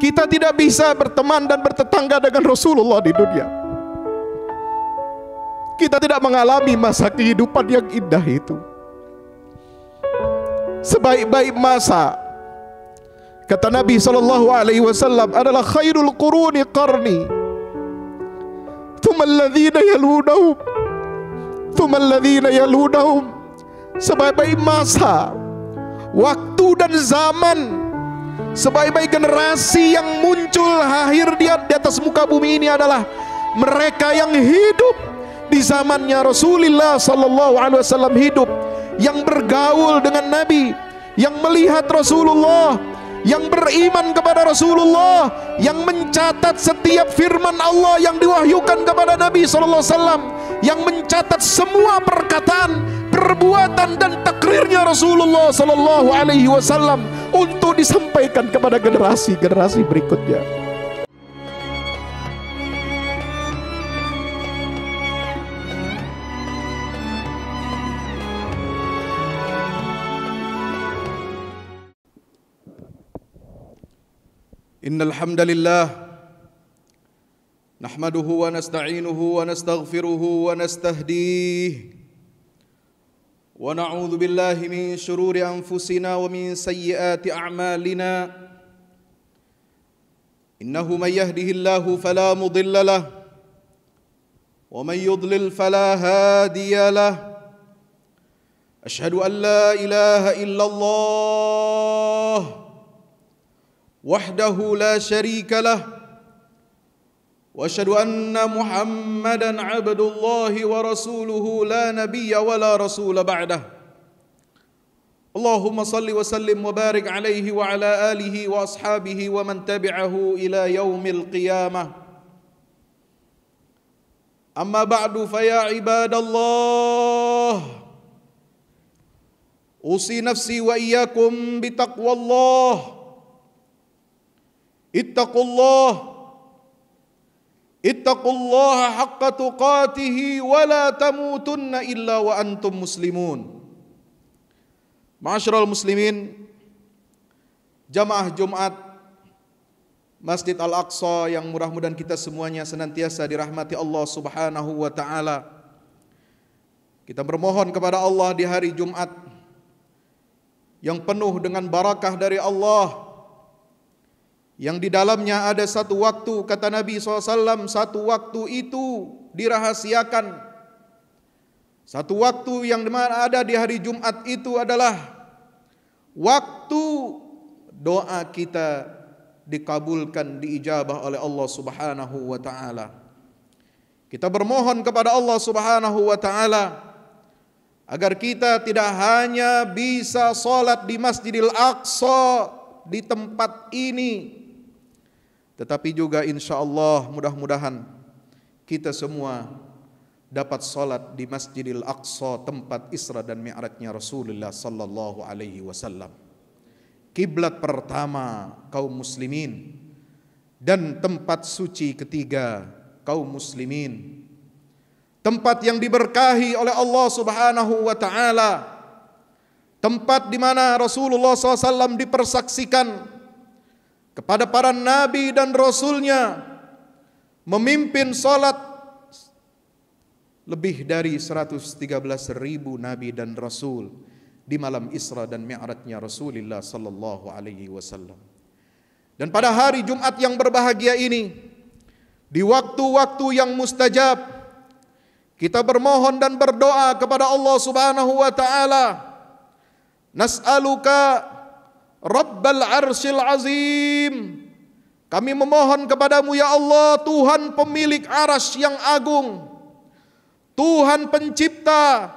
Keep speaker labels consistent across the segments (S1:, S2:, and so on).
S1: Kita tidak bisa berteman dan bertetangga dengan Rasulullah di dunia. Kita tidak mengalami masa kehidupan yang indah itu. Sebaik-baik masa kata Nabi sallallahu alaihi wasallam adalah khairul quruni qarni. Tsumma alladhina yalunahum. Tsumma alladhina yalunahum. Sebaik-baik masa, waktu dan zaman Sebaik-baik generasi yang muncul akhir dia di atas muka bumi ini adalah mereka yang hidup di zamannya Rasulullah Sallallahu Alaihi Wasallam hidup, yang bergaul dengan Nabi, yang melihat Rasulullah yang beriman kepada Rasulullah yang mencatat setiap firman Allah yang diwahyukan kepada Nabi sallallahu alaihi wasallam yang mencatat semua perkataan perbuatan dan takrirnya Rasulullah sallallahu alaihi wasallam untuk disampaikan kepada generasi-generasi berikutnya إن الحمد لله نحمده ونستعينه ونستغفره ونستهديه ونعوذ بالله من شرور أنفسنا ومن سيئات أعمالنا إنه من يهده الله فلا مضل له ومن يضلل فلا هادي له أشهد أن لا إله إلا الله وحده لا شريك له واشهد ان محمدا عبد الله ورسوله لا نبي ولا رسول بعده اللهم صل وسلم وبارك عليه وعلى اله واصحابه ومن تبعه الى يوم القيامه اما بعد فيا عباد الله اوصي نفسي واياكم بتقوى الله ittaqullah ittaqullaha haqqa tuqatihi wa la tamutunna illa wa antum muslimun Ma'asyiral muslimin jamaah Jumat Masjid Al-Aqsa yang mudah-mudahan kita semuanya senantiasa dirahmati Allah Subhanahu wa taala kita bermohon kepada Allah di hari Jumat yang penuh dengan barakah dari Allah yang di dalamnya ada satu waktu kata Nabi SAW satu waktu itu dirahasiakan satu waktu yang ada di hari Jumat itu adalah waktu doa kita dikabulkan diijabah oleh Allah Subhanahu wa taala. Kita bermohon kepada Allah Subhanahu wa taala agar kita tidak hanya bisa salat di Masjidil Aqsa di tempat ini tetapi juga insya Allah mudah-mudahan kita semua dapat salat di Masjidil Aqsa tempat Isra dan Mi'rajnya Rasulullah sallallahu alaihi wasallam. Kiblat pertama kaum muslimin dan tempat suci ketiga kaum muslimin. Tempat yang diberkahi oleh Allah Subhanahu wa taala. Tempat di mana Rasulullah SAW dipersaksikan kepada para nabi dan rasulnya memimpin salat lebih dari 113.000 nabi dan rasul di malam Isra dan Mi'rajnya Rasulullah sallallahu alaihi wasallam. Dan pada hari Jumat yang berbahagia ini di waktu-waktu yang mustajab kita bermohon dan berdoa kepada Allah Subhanahu wa taala Nas'aluka Rabbal arsil azim Kami memohon kepadamu ya Allah Tuhan pemilik aras yang agung Tuhan pencipta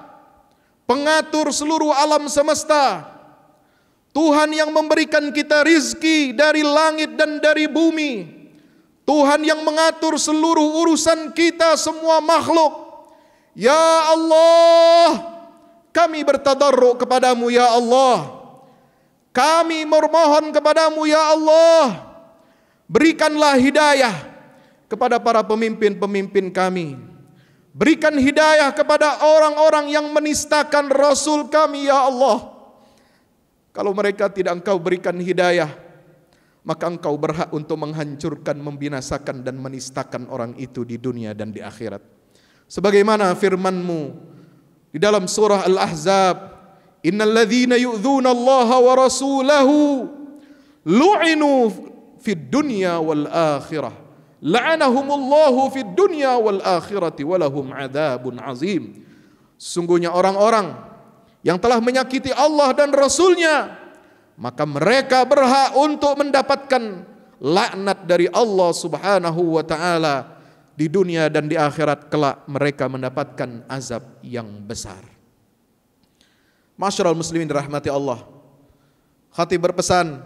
S1: Pengatur seluruh alam semesta Tuhan yang memberikan kita rizki dari langit dan dari bumi Tuhan yang mengatur seluruh urusan kita semua makhluk Ya Allah, kami bertadarruk kepadamu ya Allah. Kami memohon kepadamu ya Allah, berikanlah hidayah kepada para pemimpin-pemimpin kami. Berikan hidayah kepada orang-orang yang menistakan Rasul kami ya Allah. Kalau mereka tidak engkau berikan hidayah, maka engkau berhak untuk menghancurkan, membinasakan dan menistakan orang itu di dunia dan di akhirat. Sebagaimana firmanmu di dalam surah Al-Ahzab Innalladzina yu'dzuna Allah wa rasulahu lu'inu fid dunya wal akhirah. La'anahumullahu fid dunya wal akhirati walahum adzabun azim. Sungguhnya orang-orang yang telah menyakiti Allah dan Rasulnya maka mereka berhak untuk mendapatkan laknat dari Allah Subhanahu wa taala di dunia dan di akhirat kelak mereka mendapatkan azab yang besar. Masyarul muslimin dirahmati Allah. Khatib berpesan,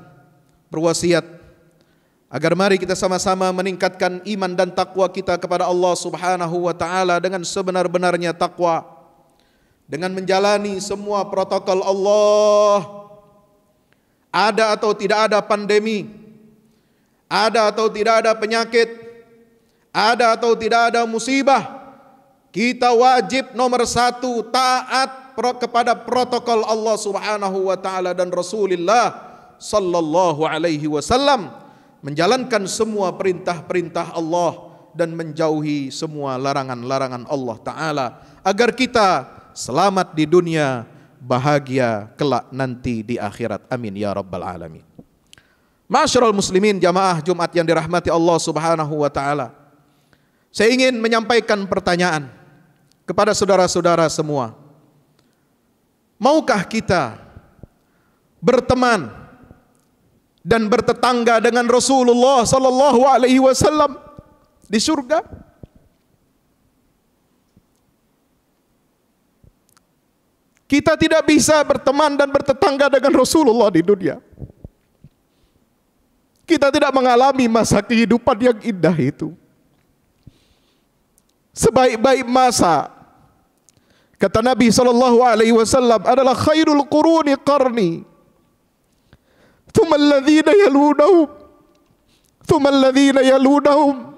S1: berwasiat agar mari kita sama-sama meningkatkan iman dan takwa kita kepada Allah Subhanahu wa taala dengan sebenar-benarnya takwa dengan menjalani semua protokol Allah ada atau tidak ada pandemi ada atau tidak ada penyakit ada atau tidak ada musibah kita wajib nomor satu taat kepada protokol Allah Subhanahu wa taala dan Rasulullah sallallahu alaihi wasallam menjalankan semua perintah-perintah Allah dan menjauhi semua larangan-larangan Allah taala agar kita selamat di dunia bahagia kelak nanti di akhirat amin ya rabbal alamin Masyarul muslimin jamaah Jumat yang dirahmati Allah subhanahu wa ta'ala Saya ingin menyampaikan pertanyaan Kepada saudara-saudara semua Maukah kita berteman dan bertetangga dengan Rasulullah sallallahu alaihi wasallam di surga? Kita tidak bisa berteman dan bertetangga dengan Rasulullah di dunia. Kita tidak mengalami masa kehidupan yang indah itu. Sebaik-baik masa Kata Nabi sallallahu alaihi wasallam adalah khairul quruni qarni. Thumma alladhina yalunahum. Thumma alladhina yalunahum.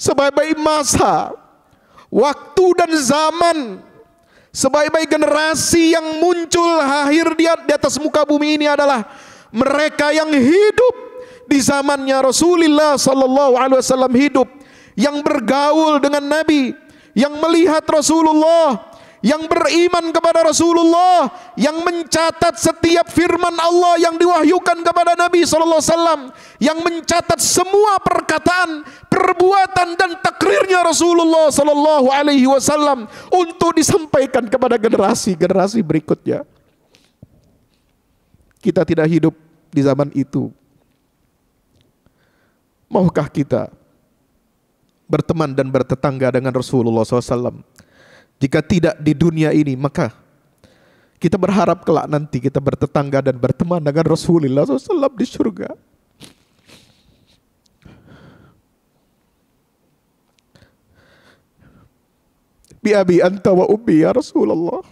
S1: Sebaik-baik masa, waktu dan zaman sebaik-baik generasi yang muncul akhir di atas muka bumi ini adalah mereka yang hidup di zamannya Rasulullah sallallahu alaihi wasallam hidup yang bergaul dengan Nabi yang melihat Rasulullah yang beriman kepada Rasulullah yang mencatat setiap firman Allah yang diwahyukan kepada Nabi sallallahu alaihi wasallam yang mencatat semua perkataan, perbuatan dan takrirnya Rasulullah sallallahu alaihi wasallam untuk disampaikan kepada generasi-generasi berikutnya. Kita tidak hidup di zaman itu. Maukah kita berteman dan bertetangga dengan Rasulullah SAW? Jika tidak di dunia ini, maka kita berharap kelak nanti kita bertetangga dan berteman dengan Rasulullah SAW di surga. Bi abi anta wa ummi ya Rasulullah.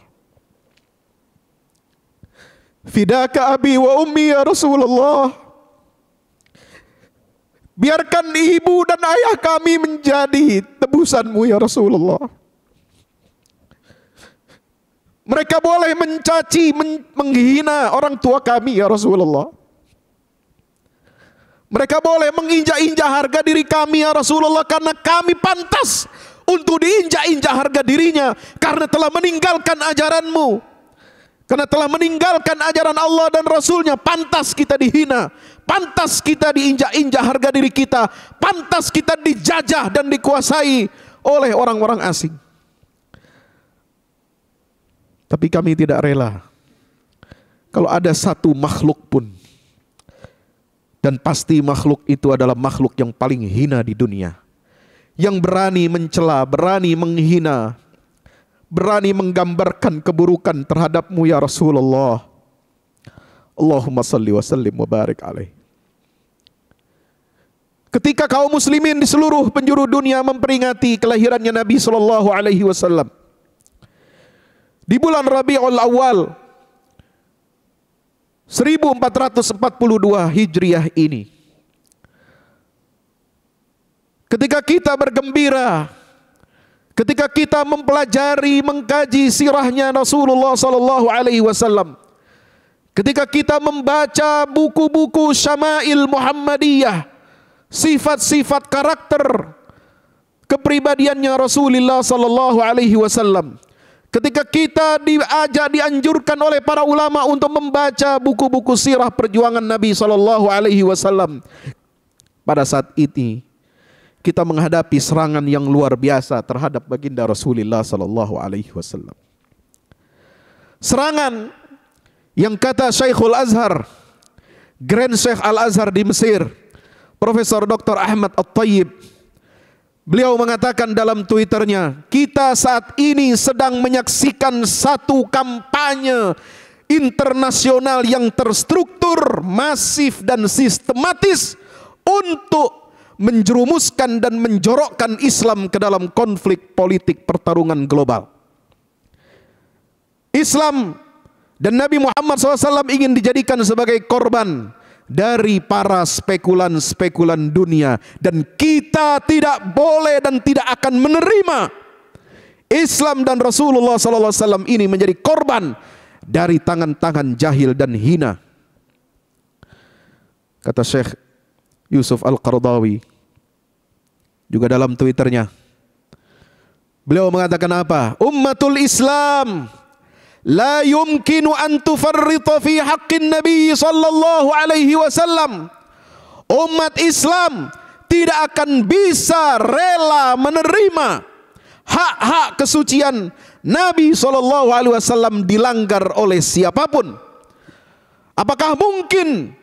S1: Fidaka abi wa ummi ya Rasulullah. Biarkan ibu dan ayah kami menjadi tebusanmu ya Rasulullah. Mereka boleh mencaci, men menghina orang tua kami ya Rasulullah. Mereka boleh menginjak-injak harga diri kami ya Rasulullah karena kami pantas untuk diinjak-injak harga dirinya karena telah meninggalkan ajaranmu. Karena telah meninggalkan ajaran Allah dan Rasulnya, pantas kita dihina, pantas kita diinjak-injak harga diri kita, pantas kita dijajah dan dikuasai oleh orang-orang asing. Tapi kami tidak rela. Kalau ada satu makhluk pun, dan pasti makhluk itu adalah makhluk yang paling hina di dunia, yang berani mencela, berani menghina, berani menggambarkan keburukan terhadapmu ya Rasulullah. Allahumma salli wa sallim wa barik alaih. Ketika kaum muslimin di seluruh penjuru dunia memperingati kelahirannya Nabi Shallallahu alaihi wasallam, di bulan Rabiul Awal 1442 Hijriah ini. Ketika kita bergembira, ketika kita mempelajari, mengkaji sirahnya Rasulullah sallallahu alaihi wasallam, ketika kita membaca buku-buku Syama'il Muhammadiyah, sifat-sifat karakter kepribadiannya Rasulullah sallallahu alaihi wasallam, Ketika kita diajak dianjurkan oleh para ulama untuk membaca buku-buku sirah perjuangan Nabi Shallallahu alaihi wasallam. Pada saat ini kita menghadapi serangan yang luar biasa terhadap baginda Rasulullah Shallallahu alaihi wasallam. Serangan yang kata Syekhul Azhar, Grand Syekh Al Azhar di Mesir, Profesor Dr. Ahmad At-Tayyib Beliau mengatakan dalam twitternya, kita saat ini sedang menyaksikan satu kampanye internasional yang terstruktur, masif dan sistematis untuk menjerumuskan dan menjorokkan Islam ke dalam konflik politik pertarungan global. Islam dan Nabi Muhammad SAW ingin dijadikan sebagai korban dari para spekulan-spekulan dunia dan kita tidak boleh dan tidak akan menerima Islam dan Rasulullah SAW ini menjadi korban dari tangan-tangan jahil dan hina. Kata Syekh Yusuf Al-Qardawi juga dalam twitternya. Beliau mengatakan apa? Ummatul Islam La yumkinu an tufarrita fi haqqin Nabi sallallahu alaihi wasallam. Umat Islam tidak akan bisa rela menerima hak-hak kesucian Nabi sallallahu alaihi wasallam dilanggar oleh siapapun. Apakah mungkin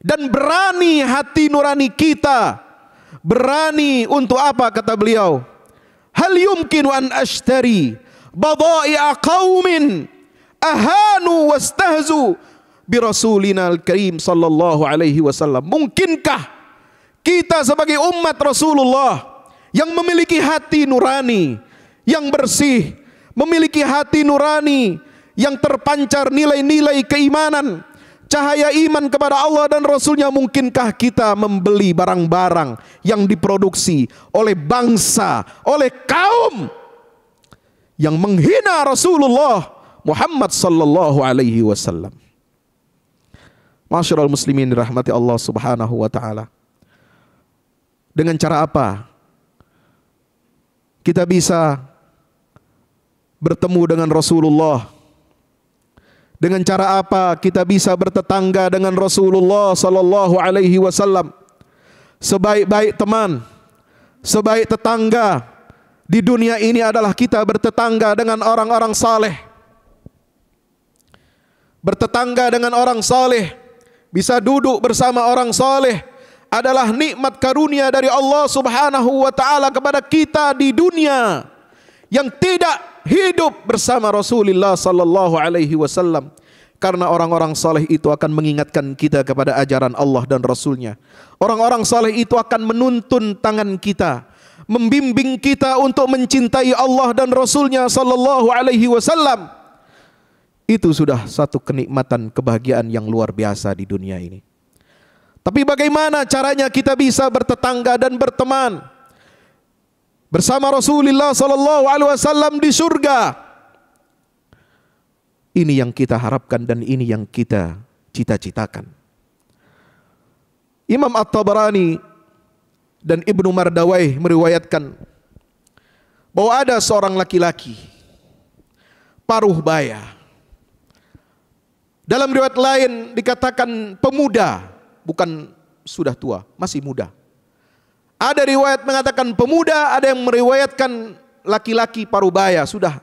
S1: dan berani hati nurani kita berani untuk apa kata beliau? Hal yumkinu an ashtari badai'a qaumin ahanu wastahzu bi rasulinal karim sallallahu alaihi wasallam. Mungkinkah kita sebagai umat Rasulullah yang memiliki hati nurani, yang bersih, memiliki hati nurani yang terpancar nilai-nilai keimanan, cahaya iman kepada Allah dan Rasulnya mungkinkah kita membeli barang-barang yang diproduksi oleh bangsa, oleh kaum yang menghina Rasulullah Muhammad sallallahu alaihi wasallam. Masyarul muslimin dirahmati Allah Subhanahu wa taala. Dengan cara apa kita bisa bertemu dengan Rasulullah? Dengan cara apa kita bisa bertetangga dengan Rasulullah sallallahu alaihi wasallam? Sebaik-baik teman, sebaik tetangga di dunia ini adalah kita bertetangga dengan orang-orang saleh bertetangga dengan orang saleh, bisa duduk bersama orang saleh adalah nikmat karunia dari Allah Subhanahu wa taala kepada kita di dunia yang tidak hidup bersama Rasulullah sallallahu alaihi wasallam karena orang-orang saleh itu akan mengingatkan kita kepada ajaran Allah dan Rasulnya. Orang-orang saleh itu akan menuntun tangan kita, membimbing kita untuk mencintai Allah dan Rasulnya sallallahu alaihi wasallam itu sudah satu kenikmatan kebahagiaan yang luar biasa di dunia ini. Tapi bagaimana caranya kita bisa bertetangga dan berteman bersama Rasulullah sallallahu alaihi wasallam di surga? Ini yang kita harapkan dan ini yang kita cita-citakan. Imam At-Tabarani dan Ibnu Mardawaih meriwayatkan bahwa ada seorang laki-laki paruh baya dalam riwayat lain dikatakan pemuda, bukan sudah tua, masih muda. Ada riwayat mengatakan pemuda, ada yang meriwayatkan laki-laki parubaya sudah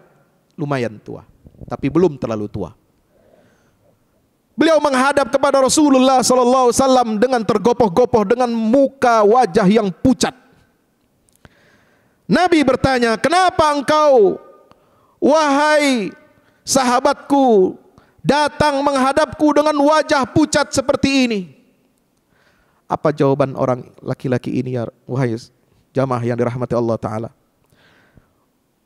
S1: lumayan tua, tapi belum terlalu tua. Beliau menghadap kepada Rasulullah sallallahu alaihi wasallam dengan tergopoh-gopoh dengan muka wajah yang pucat. Nabi bertanya, "Kenapa engkau wahai sahabatku datang menghadapku dengan wajah pucat seperti ini. Apa jawaban orang laki-laki ini ya wahai jamaah yang dirahmati Allah taala?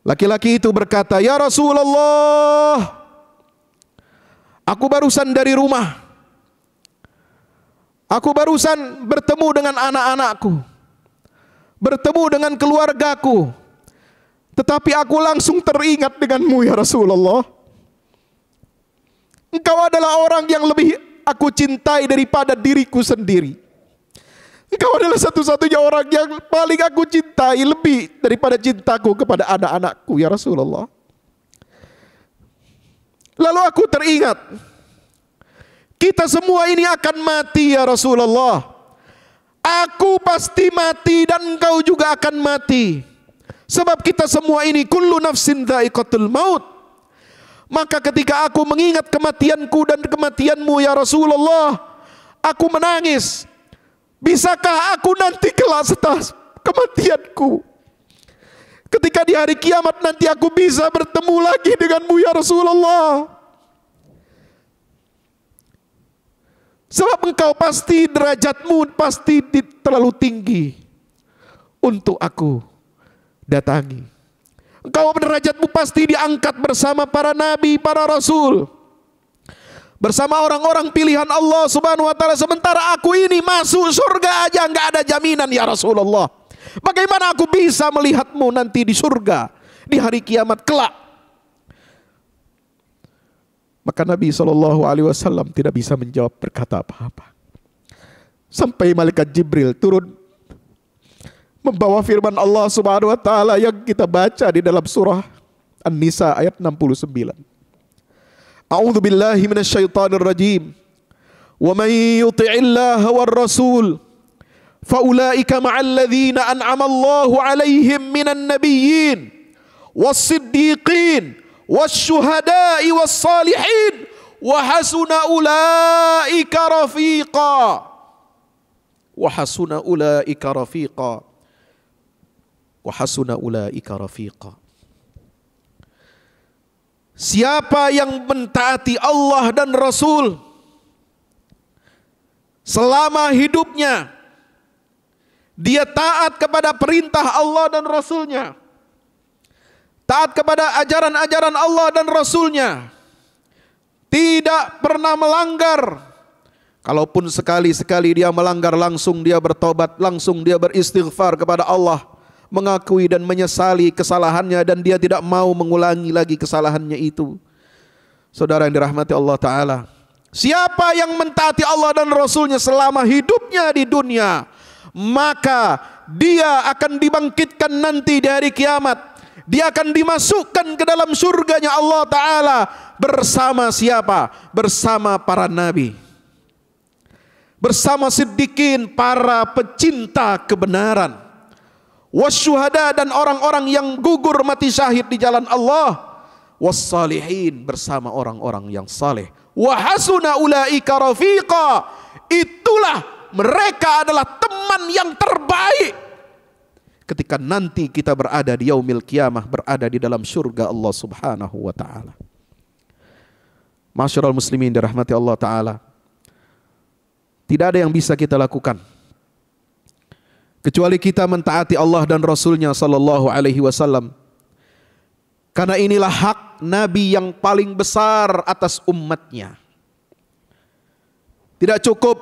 S1: Laki-laki itu berkata, "Ya Rasulullah, aku barusan dari rumah. Aku barusan bertemu dengan anak-anakku. Bertemu dengan keluargaku. Tetapi aku langsung teringat denganmu ya Rasulullah." Engkau adalah orang yang lebih aku cintai daripada diriku sendiri. Engkau adalah satu-satunya orang yang paling aku cintai lebih daripada cintaku kepada anak-anakku ya Rasulullah. Lalu aku teringat kita semua ini akan mati ya Rasulullah. Aku pasti mati dan engkau juga akan mati. Sebab kita semua ini kullu nafsin dha'iqatul maut. Maka ketika aku mengingat kematianku dan kematianmu ya Rasulullah, aku menangis. Bisakah aku nanti kelas atas kematianku? Ketika di hari kiamat nanti aku bisa bertemu lagi denganmu ya Rasulullah. Sebab engkau pasti derajatmu pasti terlalu tinggi untuk aku datangi. Kau derajatmu pasti diangkat bersama para nabi, para rasul. Bersama orang-orang pilihan Allah subhanahu wa ta'ala. Sementara aku ini masuk surga aja nggak ada jaminan ya Rasulullah. Bagaimana aku bisa melihatmu nanti di surga. Di hari kiamat kelak. Maka Nabi Shallallahu Alaihi Wasallam tidak bisa menjawab berkata apa-apa. Sampai malaikat Jibril turun membawa firman Allah Subhanahu wa taala yang kita baca di dalam surah An-Nisa ayat 69. A'udzu billahi minasyaitonir rajim. Wa may yuti'illaha war rasul faulaika ma'al ladzina an'ama Allahu 'alaihim minan nabiyyin was-siddiqin was-syuhada'i was-salihin wa hasuna ulaika rafiqa. Wa hasuna ulaika rafiqa wa ulaika rafiqa. Siapa yang mentaati Allah dan Rasul selama hidupnya dia taat kepada perintah Allah dan Rasulnya taat kepada ajaran-ajaran Allah dan Rasulnya tidak pernah melanggar kalaupun sekali-sekali dia melanggar langsung dia bertobat langsung dia beristighfar kepada Allah mengakui dan menyesali kesalahannya dan dia tidak mau mengulangi lagi kesalahannya itu. Saudara yang dirahmati Allah taala. Siapa yang mentaati Allah dan Rasulnya selama hidupnya di dunia, maka dia akan dibangkitkan nanti dari kiamat. Dia akan dimasukkan ke dalam surganya Allah Ta'ala bersama siapa? Bersama para nabi. Bersama siddiqin para pecinta kebenaran wasyuhada dan orang-orang yang gugur mati syahid di jalan Allah wassalihin bersama orang-orang yang saleh wahasuna ulaika rafiqa itulah mereka adalah teman yang terbaik ketika nanti kita berada di yaumil kiamah berada di dalam surga Allah Subhanahu wa taala Masyarul muslimin dirahmati Allah taala tidak ada yang bisa kita lakukan kecuali kita mentaati Allah dan Rasulnya Sallallahu Alaihi Wasallam. Karena inilah hak Nabi yang paling besar atas umatnya. Tidak cukup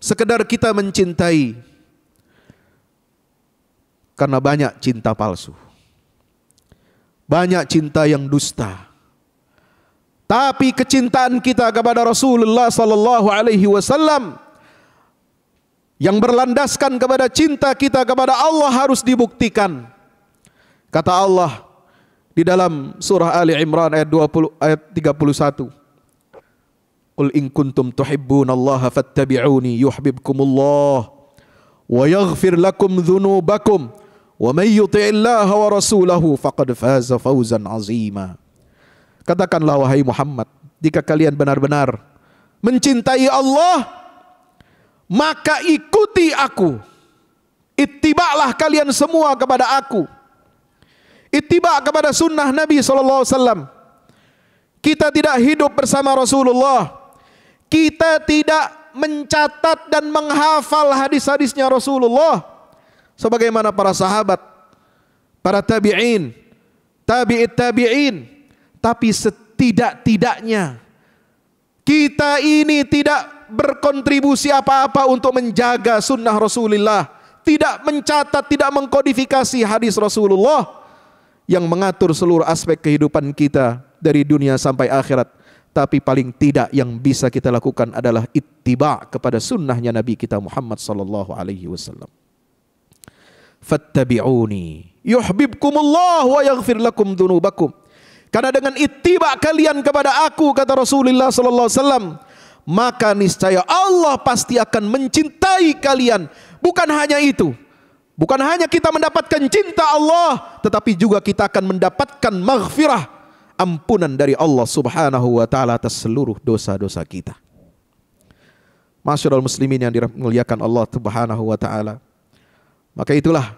S1: sekedar kita mencintai. Karena banyak cinta palsu. Banyak cinta yang dusta. Tapi kecintaan kita kepada Rasulullah sallallahu alaihi wasallam yang berlandaskan kepada cinta kita kepada Allah harus dibuktikan. Kata Allah di dalam surah Ali Imran ayat 20 ayat 31. Qul in kuntum tuhibbunallaha fattabi'uni yuhibbukumullah wa yaghfir lakum dhunubakum wa may yuti'illaha wa rasulahu faqad faza fawzan 'azima. Katakanlah wahai Muhammad, jika kalian benar-benar mencintai Allah, maka ikuti aku. Ittiba'lah kalian semua kepada aku. Ittiba kepada sunnah Nabi sallallahu alaihi wasallam. Kita tidak hidup bersama Rasulullah. Kita tidak mencatat dan menghafal hadis-hadisnya Rasulullah sebagaimana para sahabat, para tabi'in, tabi'it tabi'in, tapi setidak-tidaknya kita ini tidak berkontribusi apa-apa untuk menjaga sunnah Rasulullah, tidak mencatat, tidak mengkodifikasi hadis Rasulullah yang mengatur seluruh aspek kehidupan kita dari dunia sampai akhirat. Tapi paling tidak yang bisa kita lakukan adalah ittiba kepada sunnahnya Nabi kita Muhammad sallallahu alaihi wasallam. Fattabi'uni yuhibbukumullah wa yaghfir lakum dunubakum. Karena dengan ittiba kalian kepada aku kata Rasulullah sallallahu alaihi wasallam, maka niscaya Allah pasti akan mencintai kalian. Bukan hanya itu, bukan hanya kita mendapatkan cinta Allah, tetapi juga kita akan mendapatkan maghfirah, ampunan dari Allah Subhanahu wa taala atas seluruh dosa-dosa kita. Masyarul muslimin yang dimuliakan Allah Subhanahu wa taala. Maka itulah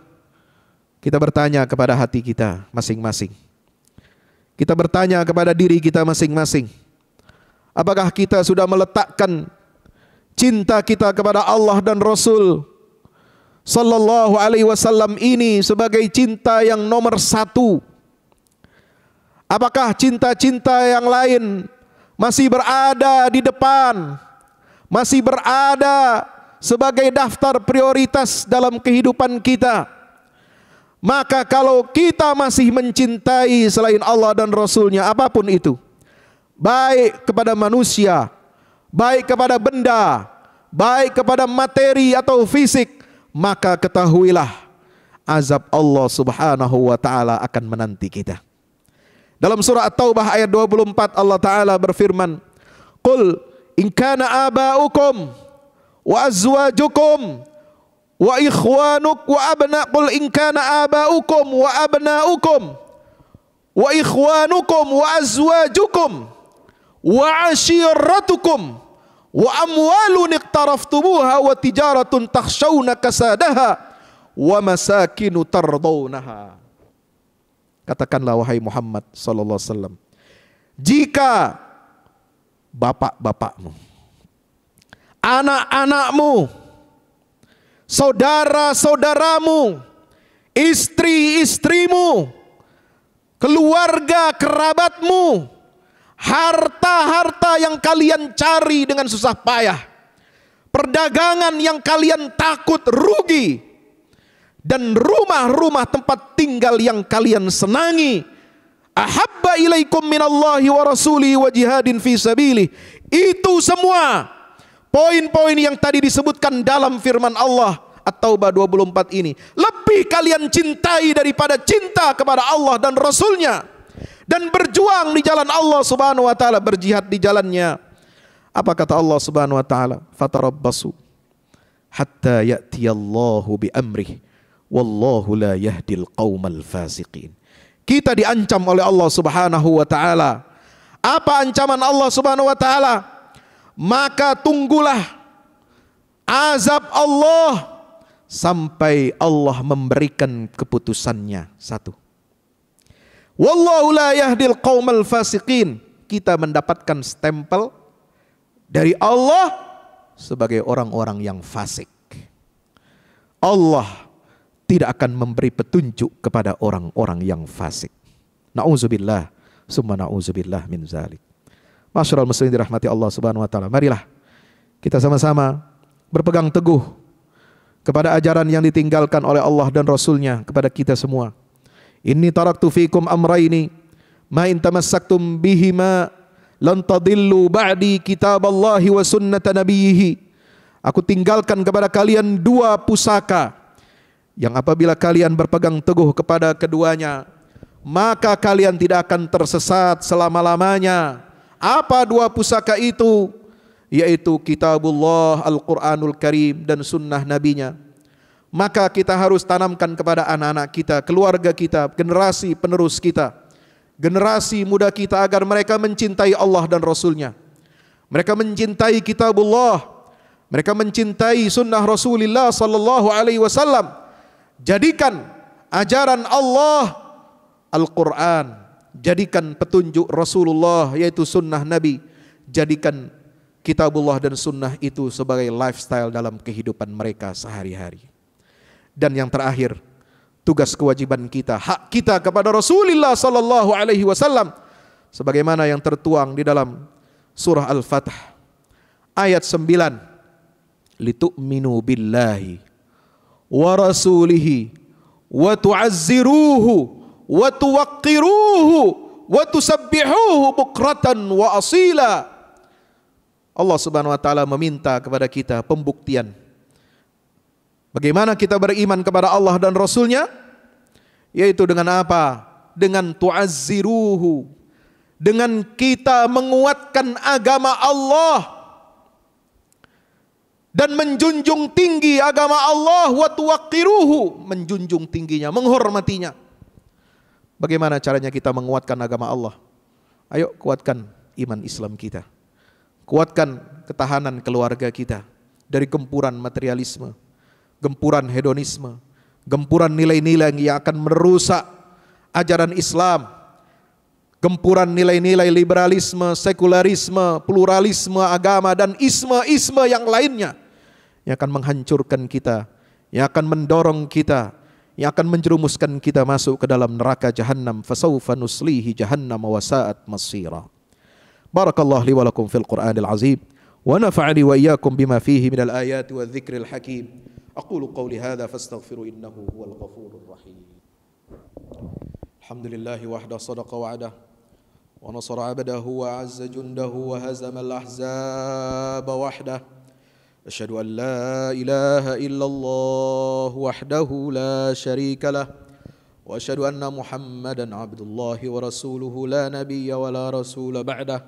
S1: kita bertanya kepada hati kita masing-masing. Kita bertanya kepada diri kita masing-masing Apakah kita sudah meletakkan cinta kita kepada Allah dan Rasul sallallahu alaihi wasallam ini sebagai cinta yang nomor satu? Apakah cinta-cinta yang lain masih berada di depan, masih berada sebagai daftar prioritas dalam kehidupan kita? Maka kalau kita masih mencintai selain Allah dan Rasulnya apapun itu, baik kepada manusia, baik kepada benda, baik kepada materi atau fisik, maka ketahuilah azab Allah Subhanahu wa taala akan menanti kita. Dalam surah At-Taubah ayat 24 Allah taala berfirman, "Qul in kana aba'ukum wa azwajukum wa ikhwanuk wa abna qul in kana aba'ukum wa abna'ukum wa ikhwanukum wa azwajukum" wa ashiratukum wa amwalun iqtaraftumuha wa tijaratun takhshawna kasadaha wa masakinu tardawnaha. Katakanlah wahai Muhammad sallallahu alaihi wasallam. Jika bapak-bapakmu, anak-anakmu, saudara-saudaramu, istri-istrimu, keluarga kerabatmu, harta-harta yang kalian cari dengan susah payah, perdagangan yang kalian takut rugi, dan rumah-rumah tempat tinggal yang kalian senangi. Ahabba ilaikum minallahi wa rasuli wa jihadin fi sabili. Itu semua poin-poin yang tadi disebutkan dalam firman Allah At-Taubah 24 ini. Lebih kalian cintai daripada cinta kepada Allah dan Rasulnya dan berjuang di jalan Allah Subhanahu wa taala, berjihad di jalannya. Apa kata Allah Subhanahu wa taala? Fatarabbasu hatta ya'tiyallahu bi amrih wallahu la yahdil qaumal fasiqin. Kita diancam oleh Allah Subhanahu wa taala. Apa ancaman Allah Subhanahu wa taala? Maka tunggulah azab Allah sampai Allah memberikan keputusannya. Satu. Wallahu la yahdil qaumal fasiqin. Kita mendapatkan stempel dari Allah sebagai orang-orang yang fasik. Allah tidak akan memberi petunjuk kepada orang-orang yang fasik. Nauzubillah, summa nauzubillah min zalik. Masyarul muslimin dirahmati Allah Subhanahu wa taala. Marilah kita sama-sama berpegang teguh kepada ajaran yang ditinggalkan oleh Allah dan Rasulnya kepada kita semua Inni taraktu fikum amraini ma in tamassaktum bihima lan tadillu ba'di kitab kitaballahi wa sunnata nabiyhi. Aku tinggalkan kepada kalian dua pusaka yang apabila kalian berpegang teguh kepada keduanya maka kalian tidak akan tersesat selama-lamanya. Apa dua pusaka itu? Yaitu kitabullah Al-Qur'anul Karim dan sunnah nabinya. nya maka kita harus tanamkan kepada anak-anak kita, keluarga kita, generasi penerus kita, generasi muda kita agar mereka mencintai Allah dan Rasulnya. Mereka mencintai kitabullah, mereka mencintai sunnah Rasulullah sallallahu alaihi wasallam. Jadikan ajaran Allah Al-Qur'an, jadikan petunjuk Rasulullah yaitu sunnah Nabi, jadikan kitabullah dan sunnah itu sebagai lifestyle dalam kehidupan mereka sehari-hari. Dan yang terakhir, tugas kewajiban kita, hak kita kepada Rasulullah sallallahu alaihi wasallam sebagaimana yang tertuang di dalam surah Al-Fatih ayat 9 litu'minu billahi wa rasulihi wa tu'azziruhu wa tuwaqqiruhu wa tusabbihuhu bukratan wa asila Allah Subhanahu wa taala meminta kepada kita pembuktian Bagaimana kita beriman kepada Allah dan Rasulnya? Yaitu dengan apa? Dengan tu'azziruhu. Dengan kita menguatkan agama Allah dan menjunjung tinggi agama Allah wa tuwakiruhu. menjunjung tingginya, menghormatinya. Bagaimana caranya kita menguatkan agama Allah? Ayo kuatkan iman Islam kita. Kuatkan ketahanan keluarga kita dari gempuran materialisme gempuran hedonisme, gempuran nilai-nilai yang akan merusak ajaran Islam, gempuran nilai-nilai liberalisme, sekularisme, pluralisme agama dan isme-isme yang lainnya yang akan menghancurkan kita, yang akan mendorong kita, yang akan menjerumuskan kita masuk ke dalam neraka jahanam fasaufa nuslihi jahannam wa sa'at masira. Barakallahu li wa lakum fil Qur'anil azim wa nafa'ani wa iyyakum bima fihi minal ayati wadh-dhikril hakim. أقول قولي هذا فاستغفروا إنه هو الغفور الرحيم الحمد لله وحده صدق وعده ونصر عبده وأعز جنده وهزم الأحزاب وحده أشهد أن لا إله إلا الله وحده لا شريك له وأشهد أن محمدا عبد الله ورسوله لا نبي ولا رسول بعده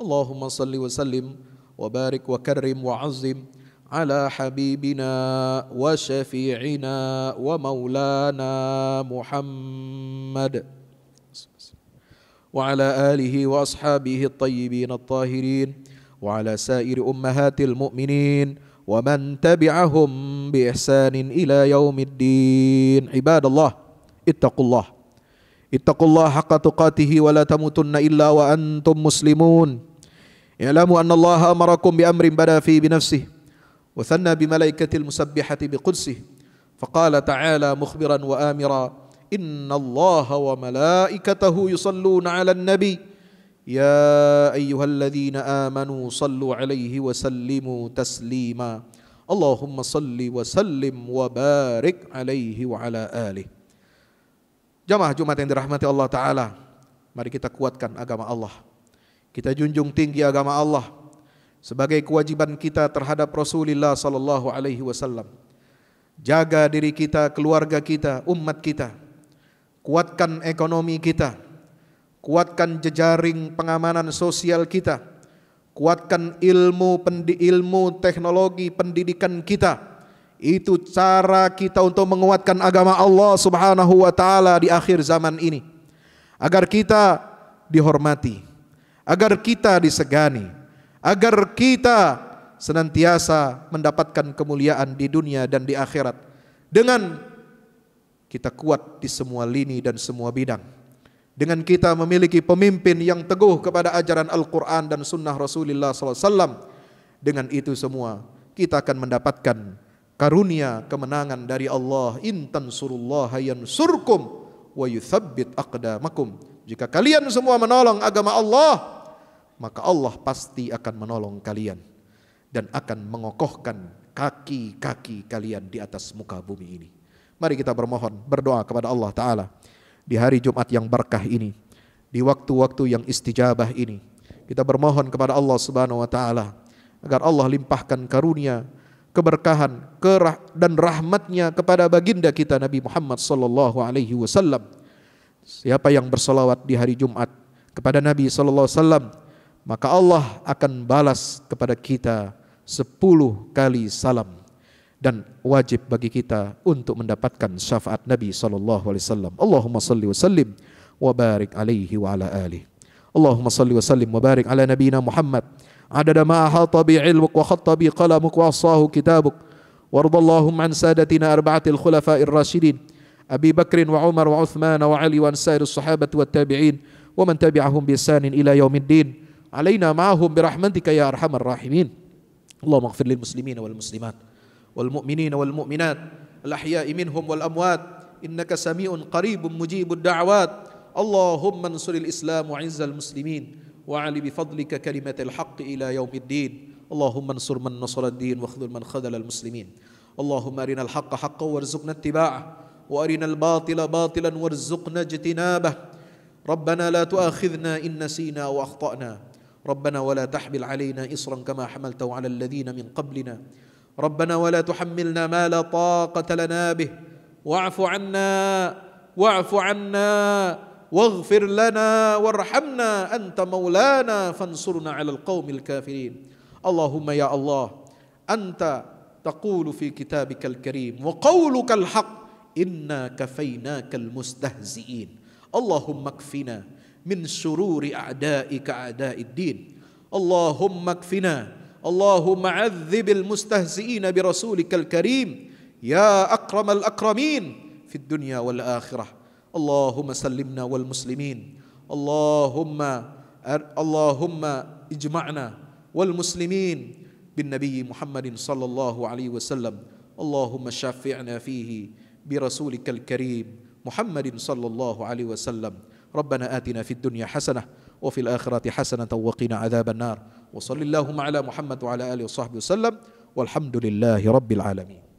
S1: اللهم صل وسلم وبارك وكرم وعظم على حبيبنا وشفيعنا ومولانا محمد وعلى اله واصحابه الطيبين الطاهرين وعلى سائر امهات المؤمنين ومن تبعهم باحسان الى يوم الدين عباد الله اتقوا الله اتقوا الله حق تقاته ولا تموتن الا وانتم مسلمون اعلموا ان الله امركم بامر بدا فيه بنفسه وثنى بملائكة المسبحة بقدسه فقال تعالى مخبرا وآمرا إن الله وملائكته يصلون على النبي يا أيها الذين آمنوا صلوا عليه وسلموا تسليما اللهم صل وسلم وبارك عليه وعلى آله جماعة جماعة رحمة الله تعالى Mari kita kuatkan agama Allah Kita junjung tinggi agama Allah sebagai kewajiban kita terhadap Rasulullah sallallahu alaihi wasallam. Jaga diri kita, keluarga kita, umat kita. Kuatkan ekonomi kita. Kuatkan jejaring pengamanan sosial kita. Kuatkan ilmu pendi, ilmu teknologi pendidikan kita. Itu cara kita untuk menguatkan agama Allah Subhanahu wa taala di akhir zaman ini. Agar kita dihormati, agar kita disegani, agar kita senantiasa mendapatkan kemuliaan di dunia dan di akhirat dengan kita kuat di semua lini dan semua bidang dengan kita memiliki pemimpin yang teguh kepada ajaran Al-Quran dan Sunnah Rasulullah SAW dengan itu semua kita akan mendapatkan karunia kemenangan dari Allah intan surullah yansurkum wa yuthabbit aqdamakum jika kalian semua menolong agama Allah maka Allah pasti akan menolong kalian dan akan mengokohkan kaki-kaki kalian di atas muka bumi ini. Mari kita bermohon, berdoa kepada Allah Ta'ala di hari Jumat yang berkah ini, di waktu-waktu yang istijabah ini. Kita bermohon kepada Allah Subhanahu wa Ta'ala agar Allah limpahkan karunia, keberkahan, kerah dan rahmatnya kepada baginda kita Nabi Muhammad Sallallahu Alaihi Wasallam. Siapa yang bersolawat di hari Jumat kepada Nabi Sallallahu Alaihi Wasallam maka Allah akan balas kepada kita sepuluh kali salam dan wajib bagi kita untuk mendapatkan syafaat Nabi sallallahu alaihi wasallam. Allahumma salli wa sallim wa barik alaihi wa ala alihi. Allahumma salli wa sallim wa barik ala nabiyyina Muhammad adada ma ahata bi ilmuk wa khatta bi qalamuk wa asahu kitabuk. وارض اللهم عن سادتنا أربعة الخلفاء الراشدين أبي بكر وعمر وعثمان وعلي وأنسائر الصحابة والتابعين tabi'ahum bi بإحسان ila يوم الدين علينا معهم برحمتك يا أرحم الراحمين اللهم اغفر للمسلمين والمسلمات والمؤمنين والمؤمنات الأحياء منهم والأموات إنك سميع قريب مجيب الدعوات اللهم انصر الإسلام وعز المسلمين وعلي بفضلك كلمة الحق إلى يوم الدين اللهم انصر من نصر الدين واخذل من خذل المسلمين اللهم أرنا الحق حقا وارزقنا اتباعه وأرنا الباطل باطلا وارزقنا اجتنابه ربنا لا تؤاخذنا إن نسينا وأخطأنا ربنا ولا تحمل علينا إصرا كما حملته على الذين من قبلنا ربنا ولا تحملنا ما لا طاقة لنا به واعف عنا واعف عنا واغفر لنا وارحمنا أنت مولانا فانصرنا على القوم الكافرين اللهم يا الله أنت تقول في كتابك الكريم وقولك الحق إنا كفيناك المستهزئين اللهم اكفنا من سرور أعدائك أعداء الدين اللهم اكفنا اللهم عذب المستهزئين برسولك الكريم يا أكرم الأكرمين في الدنيا والآخرة اللهم سلمنا والمسلمين اللهم اللهم اجمعنا والمسلمين بالنبي محمد صلى الله عليه وسلم اللهم شافعنا فيه برسولك الكريم محمد صلى الله عليه وسلم ربنا آتنا في الدنيا حسنة وفي الآخرة حسنة وقنا عذاب النار وصل اللهم على محمد وعلى آله وصحبه وسلم والحمد لله رب العالمين